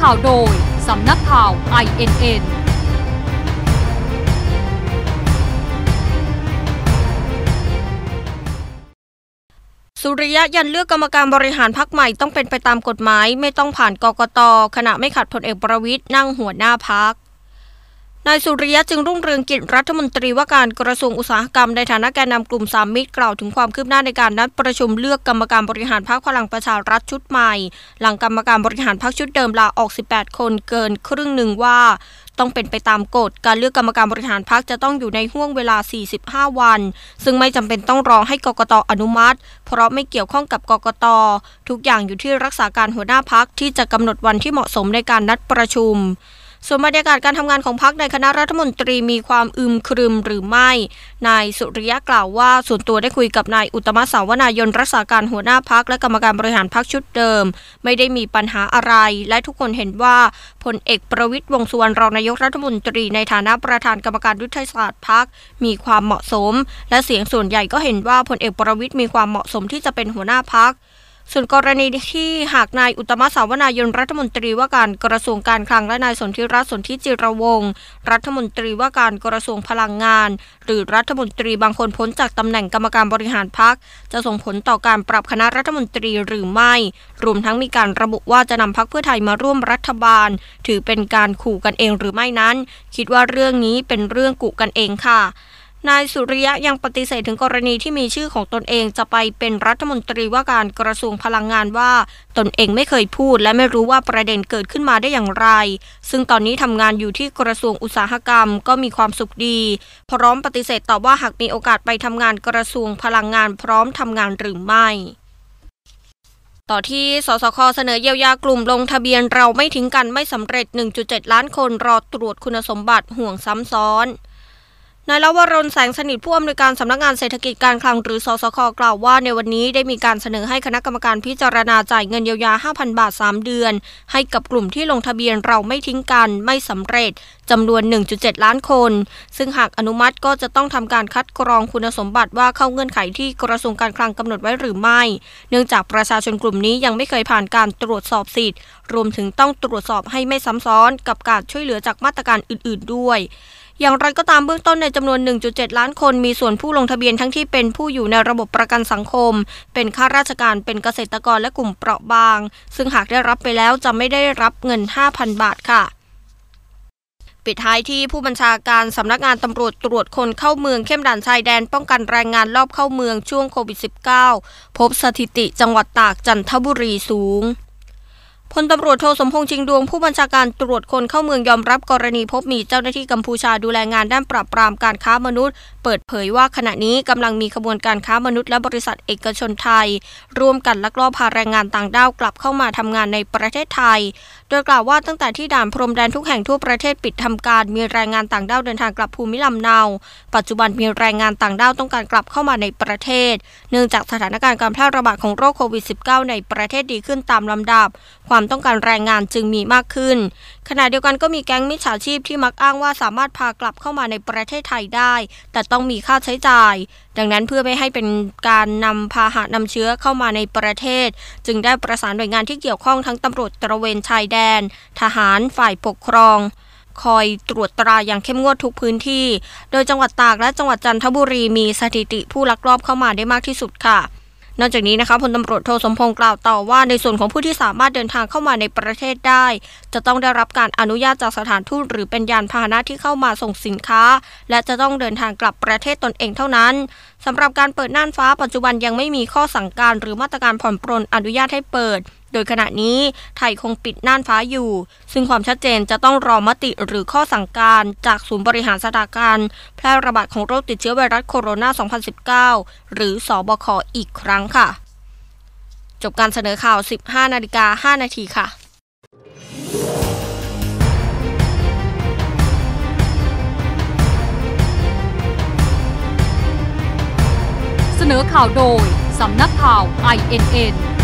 ข่าวโดย สำนักข่าว INN สุริยะยันเลือกกรรมการบริหารพักใหม่ต้องเป็นไปตามกฎหมายไม่ต้องผ่านกกตขณะไม่ขัดผลเอกประวิทย์นั่งหัวหน้าพักนายสุริยะจึงรุ่งเรืองกิจรัฐมนตรีว่าการกระทรวงอุตสาหกรรมในฐานะแกนนำกลุ่มสามมิตร กล่าวถึงความคืบหน้าในการนัดประชุม เลือกกรรมการบริหารพรรคพลังประชารัฐชุดใหม่ หลังกรรมการบริหารพรรคชุดเดิมลาออก 18 คนเกิน ครึ่งหนึ่งว่า ต้องเป็นไปตามกฎการเลือกกรรมการบริหารพรรคจะต้องอยู่ในห่วงเวลา 45 วัน ซึ่งไม่จำเป็นต้องรอให้กกตออนุมัติ เพราะไม่เกี่ยวข้องกับกกตทุกอย่างอยู่ที่รักษาการหัวหน้าพรรคที่จะกำหนดวันที่เหมาะสมในการนัดประชุมส่วนบรรยากาศการทำงานของพรรคในคณะรัฐมนตรีมีความอึมครึมหรือไม่ นายสุริยะกล่าวว่าส่วนตัวได้คุยกับนายอุตมะสาวนายนรักษาการหัวหน้าพักและกรรมการบริหารพักชุดเดิมไม่ได้มีปัญหาอะไรและทุกคนเห็นว่าพลเอกประวิตยวงสุวรรณรองนายกรัฐมนตรีในฐานะประธานกรรมการยุทธศาสตร์พักมีความเหมาะสมและเสียงส่วนใหญ่ก็เห็นว่าพลเอกประวิตยมีความเหมาะสมที่จะเป็นหัวหน้าพักส่วนกรณีที่หากนายอุตมะสาวนายนรัฐมนตรีว่าการกระทรวงการคลังและนายสนธิรัตน์สนธิจิรวงศ์รัฐมนตรีว่าการกระทรวงพลังงาน หรือรัฐมนตรีบางคนพ้นจากตำแหน่งกรรมการบริหารพักจะส่งผลต่อการปรับคณะรัฐมนตรีหรือไม่รวมทั้งมีการระบุว่าจะนำพักเพื่อไทยมาร่วมรัฐบาล ถือเป็นการขู่กันเองหรือไม่นั้น คิดว่าเรื่องนี้เป็นเรื่องกุกันเองค่ะนายสุริยะยังปฏิเสธถึงกรณีที่มีชื่อของตนเองจะไปเป็นรัฐมนตรีว่าการกระทรวงพลังงานว่า ตนเองไม่เคยพูดและไม่รู้ว่าประเด็นเกิดขึ้นมาได้อย่างไร ซึ่งตอนนี้ทำงานอยู่ที่กระทรวงอุตสาหกรรมก็มีความสุขดี พร้อมปฏิเสธตอบว่าหากมีโอกาสไปทำงานกระทรวงพลังงานพร้อมทำงานหรือไม่ ต่อที่สสคเสนอเยียวยากลุ่มลงทะเบียนเราไม่ทิ้งกันไม่สำเร็จ 1.7 ล้านคนรอตรวจคุณสมบัติห่วงซ้ำซ้อนนายลวรนแสงสนิทผู้อำนวยการสำนักงานเศรษฐกิจการคลังหรือสสคกล่าวว่า ในวันนี้ได้มีการเสนอให้คณะกรรมการพิจารณาจ่ายเงินเยียวยา 5,000 บาท 3 เดือน ให้กับกลุ่มที่ลงทะเบียนเราไม่ทิ้งกันไม่สำเร็จจำนวน 1.7 ล้านคน ซึ่งหากอนุมัติก็จะต้องทำการคัดกรองคุณสมบัติว่าเข้าเงื่อนไขที่กระทรวงการคลังกำหนดไว้หรือไม่ เนื่องจากประชาชนกลุ่มนี้ยังไม่เคยผ่านการตรวจสอบสิทธิ์ รวมถึงต้องตรวจสอบให้ไม่ซ้ำซ้อนกับการช่วยเหลือจากมาตรการอื่น ๆด้วยอย่างไรก็ตามเบื้องต้นในจำนวน 1.7 ล้านคนมีส่วนผู้ลงทะเบียนทั้งที่เป็นผู้อยู่ในระบบประกันสังคม เป็นข้าราชการเป็นเกษตรกรและกลุ่มเปราะบาง ซึ่งหากได้รับไปแล้วจะไม่ได้รับเงิน 5,000 บาทค่ะ ปิดท้ายที่ผู้บัญชาการสำนักงานตำรวจตรวจคนเข้าเมืองเข้มด่านชายแดน ป้องกันแรงงานรอบเข้าเมืองช่วงโควิด -19 พบสถิติจังหวัดตากจันทบุรีสูงพลตำรวจโทสมพงษ์ชิงดวงผู้บัญชาการตรวจคนเข้าเมืองยอมรับกรณีพบมีเจ้าหน้าที่กัมพูชาดูแลงานด้านปราบปรามการค้ามนุษย์ เปิดเผยว่าขณะนี้กำลังมีขบวนการค้ามนุษย์และบริษัทเอกชนไทย ร่วมกันลักลอบพาแรงงานต่างด้าวกลับเข้ามาทำงานในประเทศไทยโดยกล่าวว่าตั้งแต่ที่ด่านพรมแดนทุกแห่งทั่วประเทศปิดทำการ มีแรงงานต่างด้าวเดินทางกลับภูมิลำเนา ปัจจุบันมีแรงงานต่างด้าวต้องการกลับเข้ามาในประเทศเนื่องจากสถานการณ์การแพร่ระบาดของโรคโควิด -19 ในประเทศดีขึ้นตามลำดับความความต้องการแรงงานจึงมีมากขึ้นขณะเดียวกันก็มีแก๊งมิจฉาชีพที่มักอ้างว่าสามารถพากลับเข้ามาในประเทศไทยได้ แต่ต้องมีค่าใช้จ่าย ดังนั้นเพื่อไม่ให้เป็นการนำพาหะนำเชื้อเข้ามาในประเทศ จึงได้ประสานหน่วยงานที่เกี่ยวข้องทั้งตำรวจตระเวนชายแดน ทหารฝ่ายปกครอง คอยตรวจตราอย่างเข้มงวดทุกพื้นที่ โดยจังหวัดตากและจังหวัดจันทบุรีมีสถิติผู้ลักลอบเข้ามาได้มากที่สุดค่ะนอกจากนี้นะคะพลตำรวจโทสมพงศ์กล่าวต่อว่าในส่วนของผู้ที่สามารถเดินทางเข้ามาในประเทศได้ จะต้องได้รับการอนุญาตจากสถานทูตหรือเป็นยานพาหนะที่เข้ามาส่งสินค้า และจะต้องเดินทางกลับประเทศตนเองเท่านั้นสำหรับการเปิดน่านฟ้าปัจจุบันยังไม่มีข้อสั่งการหรือมาตรการผ่อนปรนอนุญาตให้เปิดโดยขณะนี้ไทยคงปิดน่านฟ้าอยู่ ซึ่งความชัดเจนจะต้องรอมติหรือข้อสั่งการจากศูนย์บริหารสถานการณ์แพร่ระบาดของโรคติดเชื้อไวรัสโคโรนา 2019 หรือสอบคอีกครั้งค่ะ จบการเสนอข่าว 15 นาฬิกา5 นาทีค่ะ เสนอข่าวโดย สำนักข่าว INN